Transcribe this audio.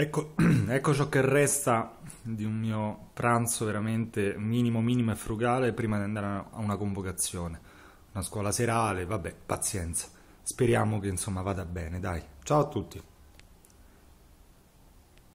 Ecco, ecco, ciò che resta di un mio pranzo veramente minimo, minimo e frugale prima di andare a una convocazione. Una scuola serale, vabbè, pazienza. Speriamo che insomma vada bene, dai. Ciao a tutti.